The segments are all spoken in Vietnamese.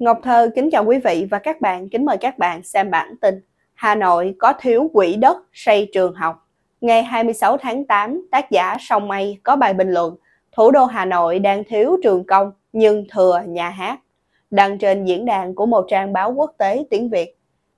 Ngọc Thơ kính chào quý vị và các bạn, kính mời các bạn xem bản tin Hà Nội có thiếu quỹ đất xây trường học. Ngày 26 tháng 8, tác giả Song Mây có bài bình luận Thủ đô Hà Nội đang thiếu trường công nhưng thừa nhà hát. Đăng trên diễn đàn của một trang báo quốc tế tiếng Việt.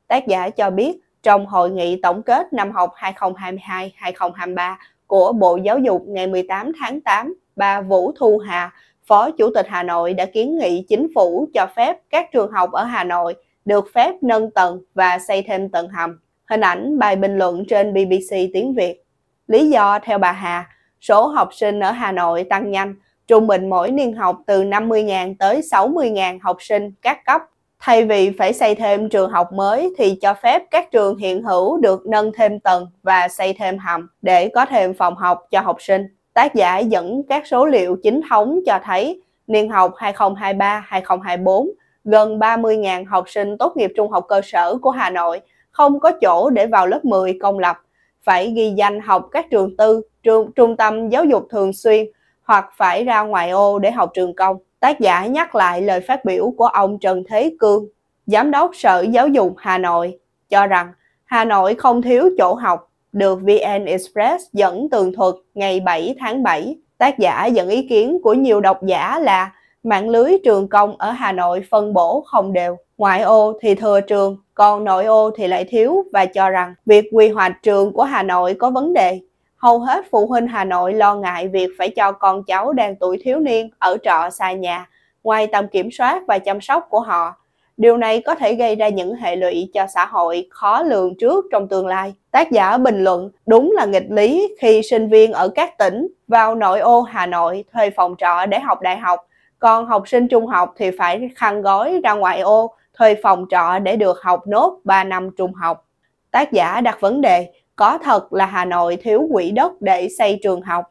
Tác giả cho biết trong hội nghị tổng kết năm học 2022-2023 của Bộ Giáo dục ngày 18 tháng 8, bà Vũ Thu Hà, Phó Chủ tịch Hà Nội đã kiến nghị chính phủ cho phép các trường học ở Hà Nội được phép nâng tầng và xây thêm tầng hầm. Hình ảnh bài bình luận trên BBC tiếng Việt. Lý do theo bà Hà, số học sinh ở Hà Nội tăng nhanh, trung bình mỗi niên học từ 50.000 tới 60.000 học sinh các cấp. Thay vì phải xây thêm trường học mới thì cho phép các trường hiện hữu được nâng thêm tầng và xây thêm hầm để có thêm phòng học cho học sinh tác giả dẫn các số liệu chính thống cho thấy niên học 2023-2024, gần 30.000 học sinh tốt nghiệp trung học cơ sở của Hà Nội không có chỗ để vào lớp 10 công lập, phải ghi danh học các trường tư, trường, trung tâm giáo dục thường xuyên hoặc phải ra ngoài ô để học trường công. Tác giả nhắc lại lời phát biểu của ông Trần Thế Cương, Giám đốc Sở Giáo dục Hà Nội, cho rằng Hà Nội không thiếu chỗ học được VN Express dẫn tường thuật ngày 7 tháng 7. Tác giả dẫn ý kiến của nhiều độc giả là mạng lưới trường công ở Hà Nội phân bổ không đều. Ngoại ô thì thừa trường, còn nội ô thì lại thiếu và cho rằng việc quy hoạch trường của Hà Nội có vấn đề. Hầu hết phụ huynh Hà Nội lo ngại việc phải cho con cháu đang tuổi thiếu niên ở trọ xa nhà, ngoài tầm kiểm soát và chăm sóc của họ Điều này có thể gây ra những hệ lụy cho xã hội khó lường trước trong tương lai. Tác giả bình luận, đúng là nghịch lý khi sinh viên ở các tỉnh vào nội ô Hà Nội thuê phòng trọ để học đại học, còn học sinh trung học thì phải khăn gói ra ngoại ô thuê phòng trọ để được học nốt 3 năm trung học. Tác giả đặt vấn đề, có thật là Hà Nội thiếu quỹ đất để xây trường học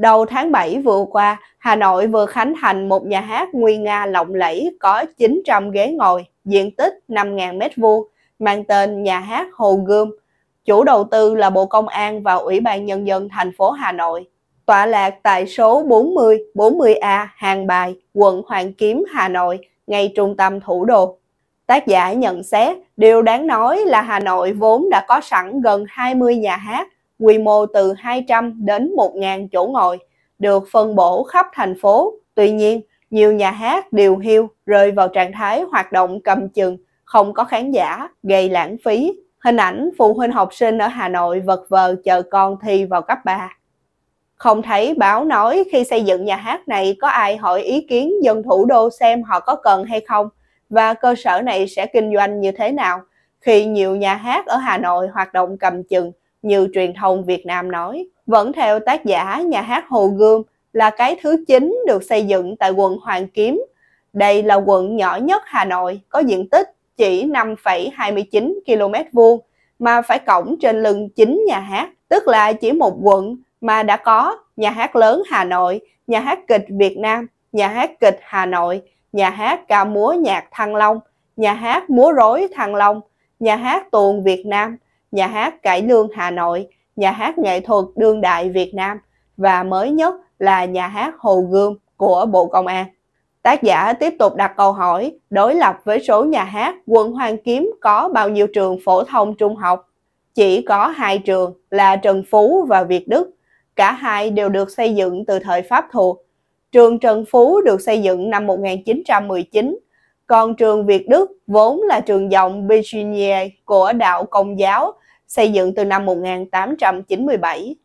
Đầu tháng 7 vừa qua, Hà Nội vừa khánh thành một nhà hát nguyên Nga lộng lẫy có 900 ghế ngồi, diện tích 5.000 m2, mang tên nhà hát Hồ Gươm. Chủ đầu tư là Bộ Công an và Ủy ban Nhân dân thành phố Hà Nội. Tọa lạc tại số 40, 40A, Hàng Bài, quận Hoàng Kiếm, Hà Nội, ngay trung tâm thủ đô. Tác giả nhận xét, điều đáng nói là Hà Nội vốn đã có sẵn gần 20 nhà hát, quy mô từ 200 đến 1.000 chỗ ngồi, được phân bổ khắp thành phố. Tuy nhiên, nhiều nhà hát điều hưu rơi vào trạng thái hoạt động cầm chừng, không có khán giả, gây lãng phí. Hình ảnh phụ huynh học sinh ở Hà Nội vật vờ chờ con thi vào cấp 3. Không thấy báo nói khi xây dựng nhà hát này có ai hỏi ý kiến dân thủ đô xem họ có cần hay không và cơ sở này sẽ kinh doanh như thế nào khi nhiều nhà hát ở Hà Nội hoạt động cầm chừng như truyền thông Việt Nam nói. Vẫn theo tác giả nhà hát Hồ Gươm là cái thứ chính được xây dựng tại quận Hoàng Kiếm. Đây là quận nhỏ nhất Hà Nội, có diện tích chỉ 5,29 km vuông mà phải cổng trên lưng chính nhà hát, tức là chỉ một quận mà đã có nhà hát lớn Hà Nội, nhà hát kịch Việt Nam, nhà hát kịch Hà Nội, nhà hát ca múa nhạc Thăng Long, nhà hát múa rối Thăng Long, nhà hát tuồng Việt Nam, nhà hát Cải Lương Hà Nội, nhà hát nghệ thuật đương đại Việt Nam và mới nhất là nhà hát Hồ Gươm của Bộ Công an. Tác giả tiếp tục đặt câu hỏi đối lập với số nhà hát quận Hoàng Kiếm có bao nhiêu trường phổ thông trung học. Chỉ có hai trường là Trần Phú và Việt Đức. Cả hai đều được xây dựng từ thời Pháp thuộc. Trường Trần Phú được xây dựng năm 1919, còn trường Việt Đức vốn là trường dòng Virginia của đạo Công giáo xây dựng từ năm 1897.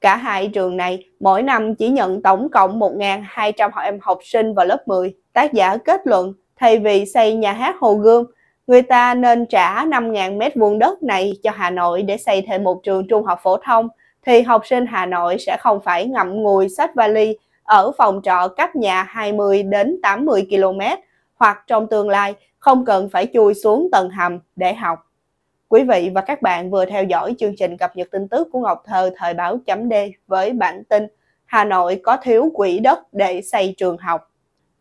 Cả hai trường này mỗi năm chỉ nhận tổng cộng 1.200 em học sinh vào lớp 10. Tác giả kết luận, thay vì xây nhà hát Hồ Gươm, người ta nên trả 5.000 mét vuông đất này cho Hà Nội để xây thêm một trường trung học phổ thông, thì học sinh Hà Nội sẽ không phải ngậm ngùi sách vali ở phòng trọ cách nhà 20 đến 80 km, hoặc trong tương lai không cần phải chui xuống tầng hầm để học. Quý vị và các bạn vừa theo dõi chương trình cập nhật tin tức của Ngọc Thơ thời báo chấm D với bản tin Hà Nội có thiếu quỹ đất để xây trường học.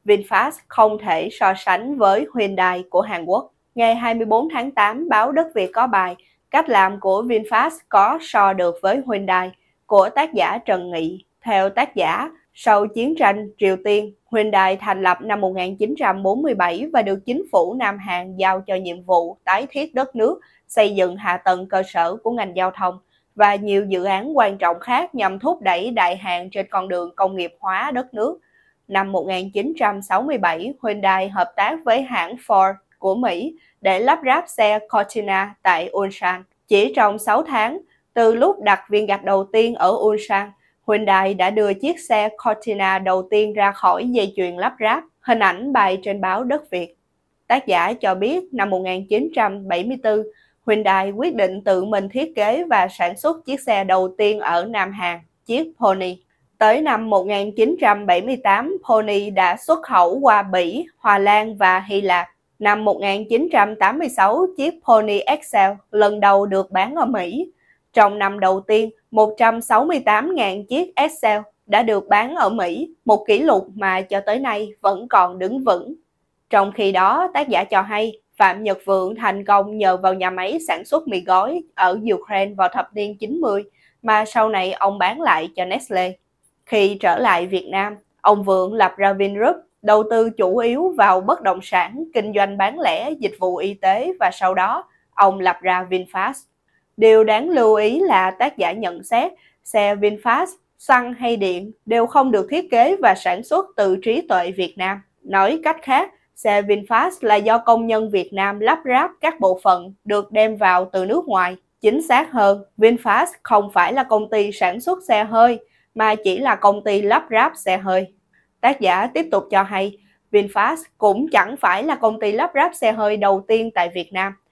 VinFast không thể so sánh với Hyundai của Hàn Quốc. Ngày 24 tháng 8, báo Đất Việt có bài Cách làm của VinFast có so được với Hyundai của tác giả Trần Nghị. Theo tác giả, sau chiến tranh Triều Tiên, Hyundai thành lập năm 1947 và được chính phủ Nam Hàn giao cho nhiệm vụ tái thiết đất nước, xây dựng hạ tầng cơ sở của ngành giao thông và nhiều dự án quan trọng khác nhằm thúc đẩy đại hạn trên con đường công nghiệp hóa đất nước. Năm 1967, Hyundai hợp tác với hãng Ford của Mỹ để lắp ráp xe Cortina tại Ulsan. Chỉ trong 6 tháng, từ lúc đặt viên gạch đầu tiên ở Ulsan Hyundai đã đưa chiếc xe Cortina đầu tiên ra khỏi dây chuyền lắp ráp, hình ảnh bài trên báo Đất Việt. Tác giả cho biết năm 1974, Hyundai quyết định tự mình thiết kế và sản xuất chiếc xe đầu tiên ở Nam Hàn, chiếc Pony. Tới năm 1978, Pony đã xuất khẩu qua Bỉ, Hòa Lan và Hy Lạp. Năm 1986, chiếc Pony Excel lần đầu được bán ở Mỹ. Trong năm đầu tiên, 168.000 chiếc Excel đã được bán ở Mỹ, một kỷ lục mà cho tới nay vẫn còn đứng vững. Trong khi đó, tác giả cho hay Phạm Nhật Vượng thành công nhờ vào nhà máy sản xuất mì gói ở Ukraine vào thập niên 90 mà sau này ông bán lại cho Nestle. Khi trở lại Việt Nam, ông Vượng lập ra Vingroup, đầu tư chủ yếu vào bất động sản, kinh doanh bán lẻ, dịch vụ y tế và sau đó ông lập ra VinFast. Điều đáng lưu ý là tác giả nhận xét xe VinFast, xăng hay điện đều không được thiết kế và sản xuất từ trí tuệ Việt Nam. Nói cách khác, xe VinFast là do công nhân Việt Nam lắp ráp các bộ phận được đem vào từ nước ngoài. Chính xác hơn, VinFast không phải là công ty sản xuất xe hơi, mà chỉ là công ty lắp ráp xe hơi. Tác giả tiếp tục cho hay, VinFast cũng chẳng phải là công ty lắp ráp xe hơi đầu tiên tại Việt Nam –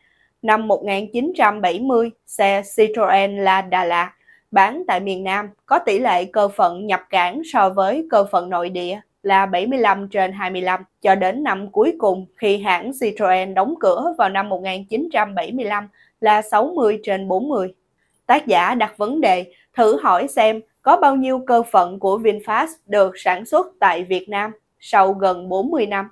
năm 1970, xe Citroën La Đà Lạt bán tại miền Nam có tỷ lệ cơ phận nhập cảng so với cơ phận nội địa là 75 trên 25 cho đến năm cuối cùng khi hãng Citroën đóng cửa vào năm 1975 là 60 trên 40. Tác giả đặt vấn đề thử hỏi xem có bao nhiêu cơ phận của VinFast được sản xuất tại Việt Nam sau gần 40 năm.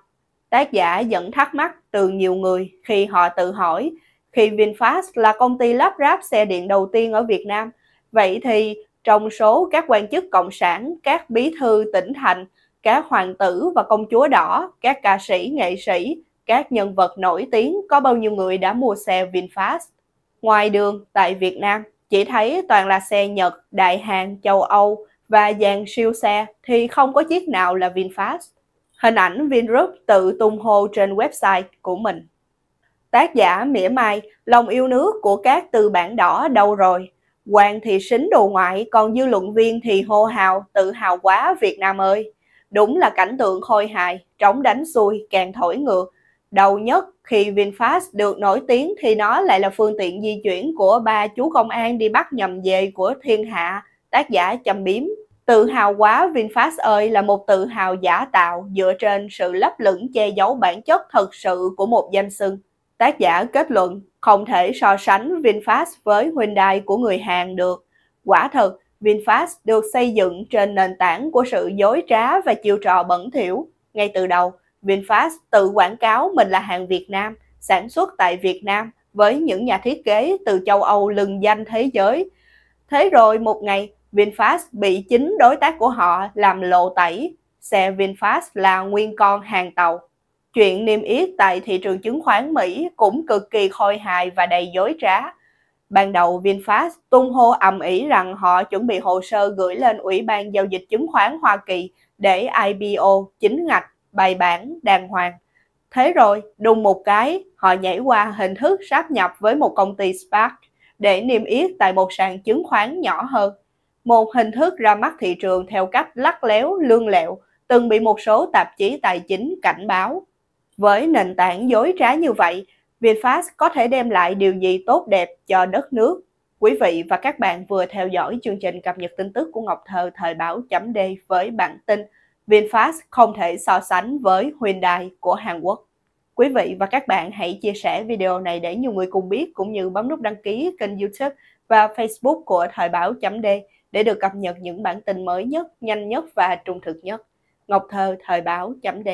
Tác giả dẫn thắc mắc từ nhiều người khi họ tự hỏi khi VinFast là công ty lắp ráp xe điện đầu tiên ở Việt Nam. Vậy thì trong số các quan chức cộng sản, các bí thư tỉnh thành, các hoàng tử và công chúa đỏ, các ca sĩ, nghệ sĩ, các nhân vật nổi tiếng có bao nhiêu người đã mua xe VinFast. Ngoài đường, tại Việt Nam, chỉ thấy toàn là xe Nhật, Đại Hàn, châu Âu và dàn siêu xe thì không có chiếc nào là VinFast. Hình ảnh Vingroup tự tung hô trên website của mình tác giả mỉa mai lòng yêu nước của các từ bản đỏ đâu rồi. Hoàng thì xính đồ ngoại, còn dư luận viên thì hô hào, tự hào quá Việt Nam ơi. Đúng là cảnh tượng khôi hài, trống đánh xuôi, càng thổi ngược. Đầu nhất khi VinFast được nổi tiếng thì nó lại là phương tiện di chuyển của ba chú công an đi bắt nhầm về của thiên hạ, tác giả chầm biếm. Tự hào quá VinFast ơi là một tự hào giả tạo dựa trên sự lấp lửng che giấu bản chất thật sự của một danh xưng. Tác giả kết luận không thể so sánh VinFast với Hyundai của người Hàn được. Quả thật, VinFast được xây dựng trên nền tảng của sự dối trá và chiêu trò bẩn thỉu. Ngay từ đầu, VinFast tự quảng cáo mình là hàng Việt Nam, sản xuất tại Việt Nam với những nhà thiết kế từ châu Âu lừng danh thế giới. Thế rồi một ngày, VinFast bị chính đối tác của họ làm lộ tẩy. Xe VinFast là nguyên con hàng tàu chuyện niêm yết tại thị trường chứng khoán Mỹ cũng cực kỳ khôi hài và đầy dối trá. Ban đầu VinFast tung hô ầm ĩ rằng họ chuẩn bị hồ sơ gửi lên Ủy ban Giao dịch Chứng khoán Hoa Kỳ để IPO chính ngạch, bài bản, đàng hoàng. Thế rồi, đùng một cái, họ nhảy qua hình thức sáp nhập với một công ty SPAC để niêm yết tại một sàn chứng khoán nhỏ hơn. Một hình thức ra mắt thị trường theo cách lắc léo, lương lẹo, từng bị một số tạp chí tài chính cảnh báo với nền tảng dối trá như vậy, VinFast có thể đem lại điều gì tốt đẹp cho đất nước? Quý vị và các bạn vừa theo dõi chương trình cập nhật tin tức của Ngọc Thơ thời báo chấm D với bản tin VinFast không thể so sánh với Hyundai của Hàn Quốc. Quý vị và các bạn hãy chia sẻ video này để nhiều người cùng biết cũng như bấm nút đăng ký kênh YouTube và Facebook của Thời báo chấm D để được cập nhật những bản tin mới nhất, nhanh nhất và trung thực nhất. Ngọc Thơ Thời báo chấm D